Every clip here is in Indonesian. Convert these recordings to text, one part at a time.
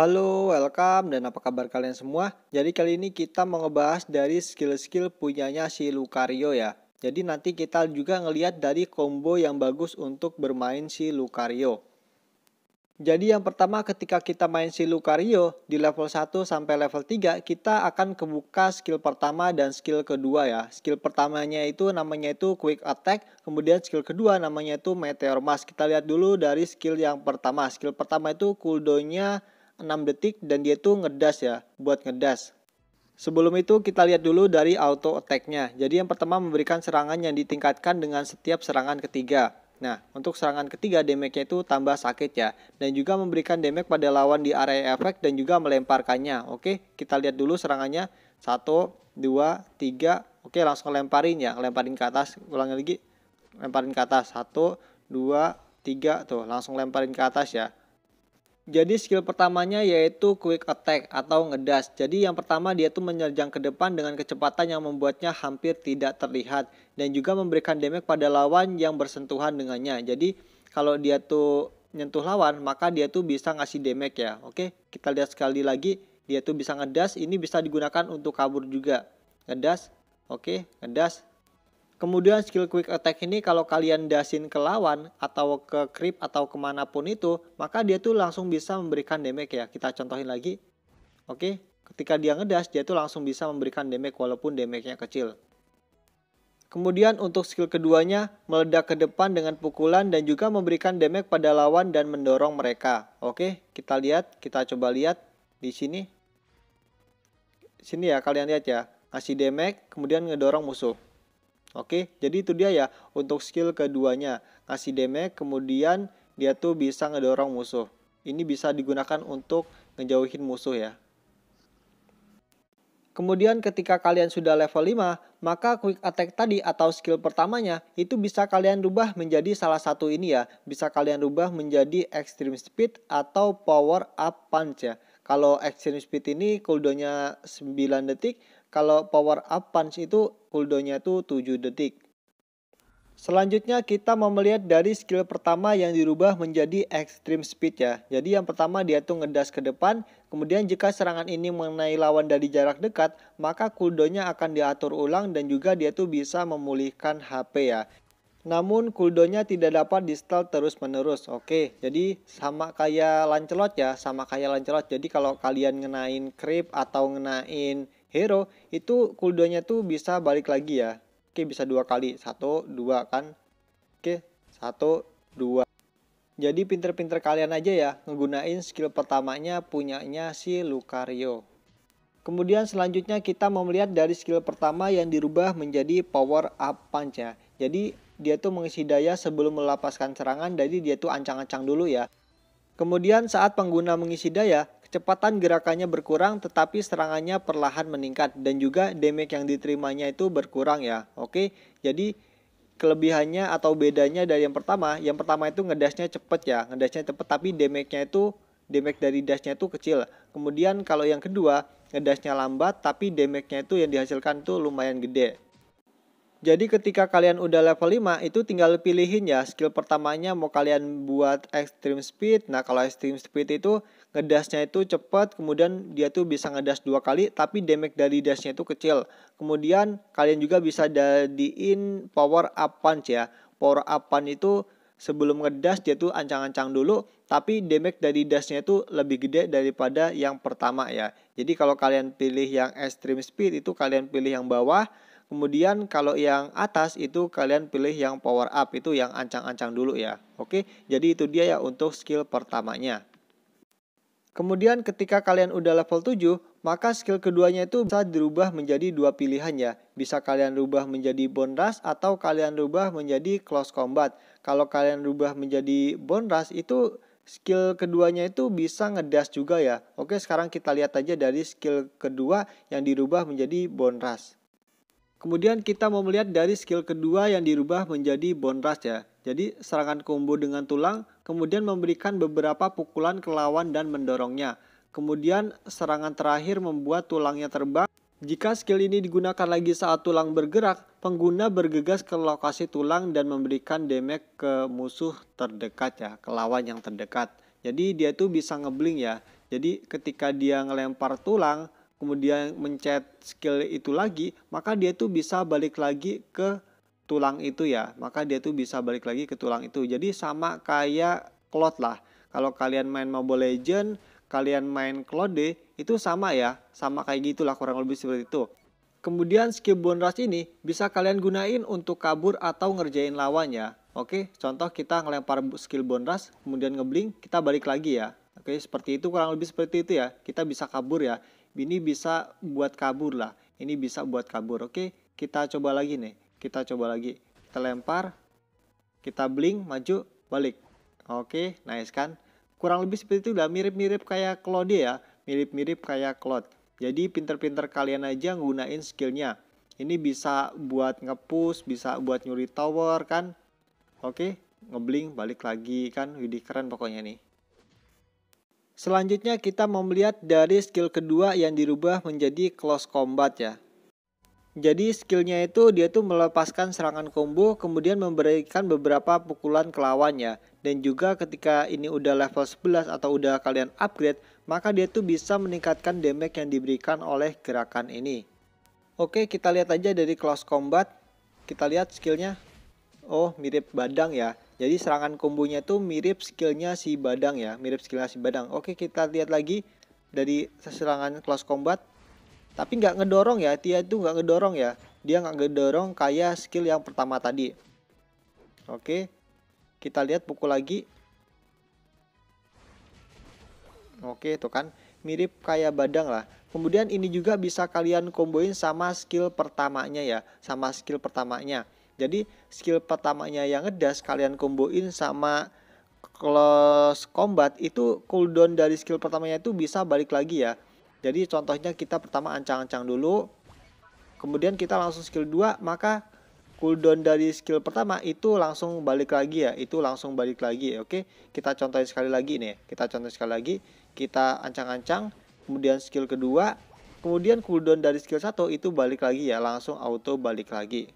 Halo, welcome dan apa kabar kalian semua? Jadi kali ini kita mau ngebahas dari skill-skill punyanya si Lucario ya. Jadi nanti kita juga ngelihat dari combo yang bagus untuk bermain si Lucario. Jadi yang pertama ketika kita main si Lucario di level 1 sampai level 3 kita akan kebuka skill pertama dan skill kedua ya. Skill pertamanya itu namanya itu Quick Attack, kemudian skill kedua namanya itu Meteor Mask. Kita lihat dulu dari skill yang pertama. Skill pertama itu cooldownnya nya 6 detik dan dia tuh ngedas ya, buat ngedas. Sebelum itu kita lihat dulu dari auto attack-nya. Jadi yang pertama memberikan serangan yang ditingkatkan dengan setiap serangan ketiga. Nah, untuk serangan ketiga damage-nya itu tambah sakit ya dan juga memberikan damage pada lawan di area efek dan juga melemparkannya. Oke, kita lihat dulu serangannya. 1 2 3. Oke, langsung lemparin ya. Lemparin ke atas, ulangi lagi. Lemparin ke atas. 1 2 3 tuh, langsung lemparin ke atas ya. Jadi skill pertamanya yaitu quick attack atau ngedas. Jadi yang pertama dia tuh menyerjang ke depan dengan kecepatan yang membuatnya hampir tidak terlihat dan juga memberikan damage pada lawan yang bersentuhan dengannya. Jadi kalau dia tuh nyentuh lawan maka dia tuh bisa ngasih damage ya. Oke, kita lihat sekali lagi dia tuh bisa ngedas, ini bisa digunakan untuk kabur juga. Ngedas, oke, ngedas, Kemudian skill quick attack ini kalau kalian dasin ke lawan atau ke creep atau kemanapun itu, maka dia tuh langsung bisa memberikan damage ya. Kita contohin lagi. Oke, ketika dia ngedas, dia tuh langsung bisa memberikan damage walaupun damage-nya kecil. Kemudian untuk skill keduanya, meledak ke depan dengan pukulan dan juga memberikan damage pada lawan dan mendorong mereka. Oke, kita lihat, kita coba lihat di sini. Sini ya, kalian lihat ya. Ngasih damage, kemudian ngedorong musuh. Oke, jadi itu dia ya untuk skill keduanya. Ngasih damage kemudian dia tuh bisa ngedorong musuh. Ini bisa digunakan untuk ngejauhin musuh ya. Kemudian ketika kalian sudah level 5, maka quick attack tadi atau skill pertamanya itu bisa kalian rubah menjadi salah satu ini ya. Bisa kalian rubah menjadi extreme speed atau power up punch ya. Kalau extreme speed ini cooldownnya 9 detik, kalau power up punch itu cooldownnya itu 7 detik. Selanjutnya kita mau melihat dari skill pertama yang dirubah menjadi extreme speed ya. Jadi yang pertama dia tuh ngedas ke depan, kemudian jika serangan ini mengenai lawan dari jarak dekat, maka cooldownnya akan diatur ulang dan juga dia tuh bisa memulihkan HP ya. Namun cooldownnya tidak dapat di terus menerus. Oke, jadi sama kayak lancelot ya, sama kayak lancelot. Jadi kalau kalian ngenain creep atau ngenain hero itu cooldownnya tuh bisa balik lagi ya oke bisa dua kali satu dua kan oke satu dua jadi pinter-pinter kalian aja ya ngegunain skill pertamanya punyanya si Lucario kemudian selanjutnya kita mau melihat dari skill pertama yang dirubah menjadi power up punch ya jadi dia tuh mengisi daya sebelum melepaskan serangan jadi dia tuh ancang-ancang dulu ya Kemudian saat pengguna mengisi daya, Kecepatan gerakannya berkurang tetapi serangannya perlahan meningkat dan juga damage yang diterimanya itu berkurang ya. Oke, jadi kelebihannya atau bedanya dari yang pertama, yang pertama itu ngedasnya cepet ya, ngedasnya cepet tapi damage-nya itu damage dari nya itu kecil. Kemudian kalau yang kedua ngedasnya lambat tapi damage-nya itu yang dihasilkan tuh lumayan gede. Jadi ketika kalian udah level 5 itu tinggal pilihin ya skill pertamanya mau kalian buat extreme speed. Nah kalau extreme speed itu ngedasnya itu cepat kemudian dia tuh bisa ngedas dua kali tapi damage dari dashnya itu kecil. Kemudian kalian juga bisa jadiin power up punch ya. Power up punch itu sebelum ngedas dia tuh ancang-ancang dulu tapi damage dari dashnya itu lebih gede daripada yang pertama ya. Jadi kalau kalian pilih yang extreme speed itu kalian pilih yang bawah Kemudian kalau yang atas itu kalian pilih yang power up itu yang ancang-ancang dulu ya. Oke, jadi itu dia ya untuk skill pertamanya. Kemudian ketika kalian udah level 7, maka skill keduanya itu bisa dirubah menjadi dua pilihan ya. Bisa kalian rubah menjadi bone rush atau kalian rubah menjadi close combat. Kalau kalian rubah menjadi bone rush itu skill keduanya itu bisa ngedas juga ya. Oke, sekarang kita lihat aja dari skill kedua yang dirubah menjadi bone rush. Kemudian kita mau melihat dari skill kedua yang dirubah menjadi bone rush ya. Jadi serangan combo dengan tulang kemudian memberikan beberapa pukulan ke lawan dan mendorongnya. Kemudian serangan terakhir membuat tulangnya terbang. Jika skill ini digunakan lagi saat tulang bergerak, pengguna bergegas ke lokasi tulang dan memberikan damage ke musuh terdekat ya, ke lawan yang terdekat. Jadi dia itu bisa ngebling ya. Jadi ketika dia ngelempar tulang, kemudian mencet skill itu lagi, maka dia tuh bisa balik lagi ke tulang itu ya. Maka dia tuh bisa balik lagi ke tulang itu. Jadi sama kayak cloud lah. Kalau kalian main Mobile Legend, kalian main Cloud itu sama ya, sama kayak gitulah kurang lebih seperti itu. Kemudian skill bone rush ini bisa kalian gunain untuk kabur atau ngerjain lawannya. Oke, contoh kita ngelempar skill bone rush, kemudian ngeblink, kita balik lagi ya. Oke, seperti itu kurang lebih seperti itu ya. Kita bisa kabur ya ini bisa buat kabur lah ini bisa buat kabur oke kita coba lagi nih kita coba lagi kita lempar kita bling, maju balik oke nice kan kurang lebih seperti itu udah mirip-mirip kayak Claude ya mirip-mirip kayak Claude jadi pinter-pinter kalian aja nggunain skillnya ini bisa buat ngepush bisa buat nyuri tower kan oke ngebling balik lagi kan widih keren pokoknya nih Selanjutnya kita mau melihat dari skill kedua yang dirubah menjadi close combat ya. Jadi skillnya itu dia tuh melepaskan serangan combo kemudian memberikan beberapa pukulan ke lawannya. Dan juga ketika ini udah level 11 atau udah kalian upgrade maka dia tuh bisa meningkatkan damage yang diberikan oleh gerakan ini. Oke kita lihat aja dari close combat. Kita lihat skillnya. Oh mirip badang ya. Jadi serangan kombonya itu mirip skillnya si Badang ya, mirip skillnya si Badang. Oke kita lihat lagi dari serangan close combat. Tapi nggak ngedorong ya, dia itu nggak ngedorong ya. Dia nggak ngedorong kayak skill yang pertama tadi. Oke, kita lihat pukul lagi. Oke, itu kan mirip kayak badang lah. Kemudian ini juga bisa kalian komboin sama skill pertamanya ya, sama skill pertamanya. Jadi skill pertamanya yang ngedas kalian komboin sama close combat itu cooldown dari skill pertamanya itu bisa balik lagi ya. Jadi contohnya kita pertama ancang-ancang dulu. Kemudian kita langsung skill 2 maka cooldown dari skill pertama itu langsung balik lagi ya. Itu langsung balik lagi. Oke, kita contohin sekali lagi nih. Kita contohin sekali lagi. Kita ancang-ancang kemudian skill kedua kemudian cooldown dari skill 1 itu balik lagi ya langsung auto balik lagi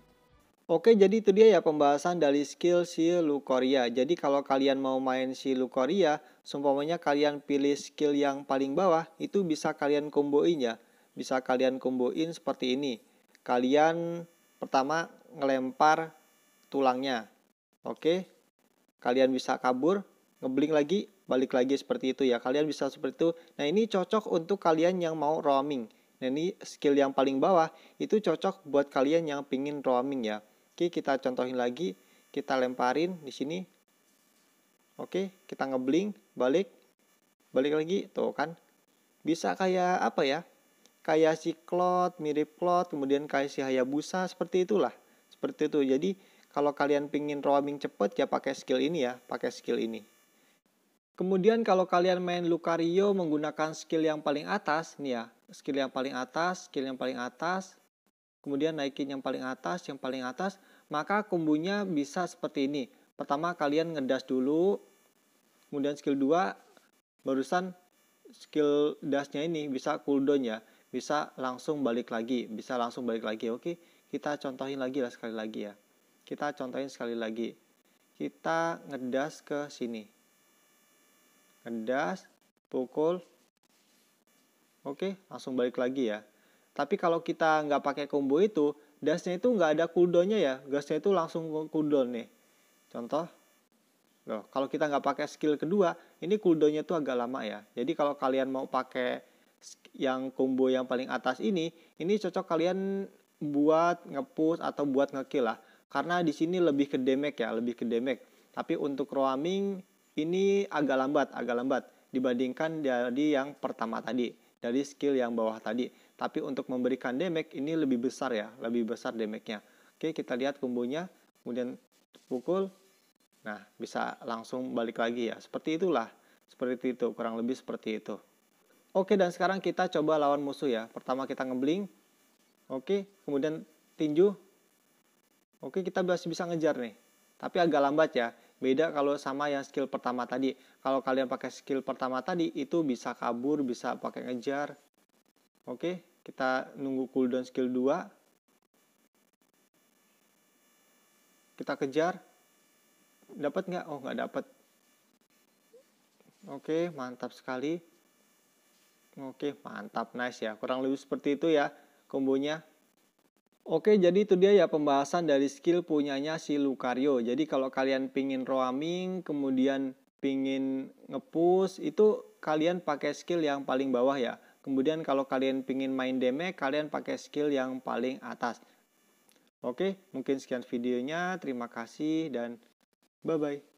Oke, jadi itu dia ya pembahasan dari skill si Lucoria. Jadi kalau kalian mau main si Lucoria, seumpamanya kalian pilih skill yang paling bawah, itu bisa kalian komboin ya. Bisa kalian komboin seperti ini. Kalian pertama ngelempar tulangnya. Oke. Kalian bisa kabur, ngebling lagi, balik lagi seperti itu ya. Kalian bisa seperti itu. Nah, ini cocok untuk kalian yang mau roaming. Nah, ini skill yang paling bawah itu cocok buat kalian yang pingin roaming ya Oke, kita contohin lagi, kita lemparin di sini. Oke, kita ngebling, balik, balik lagi, tuh kan. Bisa kayak apa ya? Kayak si Cloud, mirip Cloud, kemudian kayak si Hayabusa, seperti itulah. Seperti itu. Jadi, kalau kalian pingin roaming cepet ya pakai skill ini ya, pakai skill ini. Kemudian kalau kalian main Lucario menggunakan skill yang paling atas, nih ya, skill yang paling atas, skill yang paling atas, kemudian naikin yang paling atas, yang paling atas, maka kombonya bisa seperti ini. Pertama kalian ngedas dulu, kemudian skill 2 barusan skill dasnya ini bisa cooldown ya, bisa langsung balik lagi, bisa langsung balik lagi. Oke, kita contohin lagi lah sekali lagi ya. Kita contohin sekali lagi. Kita ngedas ke sini. Ngedas, pukul. Oke, langsung balik lagi ya. Tapi kalau kita nggak pakai combo itu, gasnya itu nggak ada cooldownnya ya. Gasnya itu langsung cooldown nih. Contoh, loh, kalau kita nggak pakai skill kedua, ini cooldownnya itu agak lama ya. Jadi kalau kalian mau pakai yang combo yang paling atas ini, ini cocok kalian buat ngepush atau buat ngekill lah. Karena di sini lebih ke damage ya, lebih ke damage. Tapi untuk roaming ini agak lambat, agak lambat dibandingkan dari yang pertama tadi, dari skill yang bawah tadi tapi untuk memberikan damage ini lebih besar ya, lebih besar damage-nya. Oke, kita lihat kombonya, kemudian pukul. Nah, bisa langsung balik lagi ya. Seperti itulah, seperti itu, kurang lebih seperti itu. Oke, dan sekarang kita coba lawan musuh ya. Pertama kita ngebling. Oke, kemudian tinju. Oke, kita masih bisa ngejar nih. Tapi agak lambat ya. Beda kalau sama yang skill pertama tadi. Kalau kalian pakai skill pertama tadi, itu bisa kabur, bisa pakai ngejar, Oke, kita nunggu cooldown skill 2. Kita kejar. Dapat nggak? Oh, nggak dapat. Oke, mantap sekali. Oke, mantap. Nice ya. Kurang lebih seperti itu ya kombonya. Oke, jadi itu dia ya pembahasan dari skill punyanya si Lucario. Jadi kalau kalian pingin roaming, kemudian pingin ngepush, itu kalian pakai skill yang paling bawah ya. Kemudian kalau kalian pingin main damage, kalian pakai skill yang paling atas. Oke, mungkin sekian videonya. Terima kasih dan bye-bye.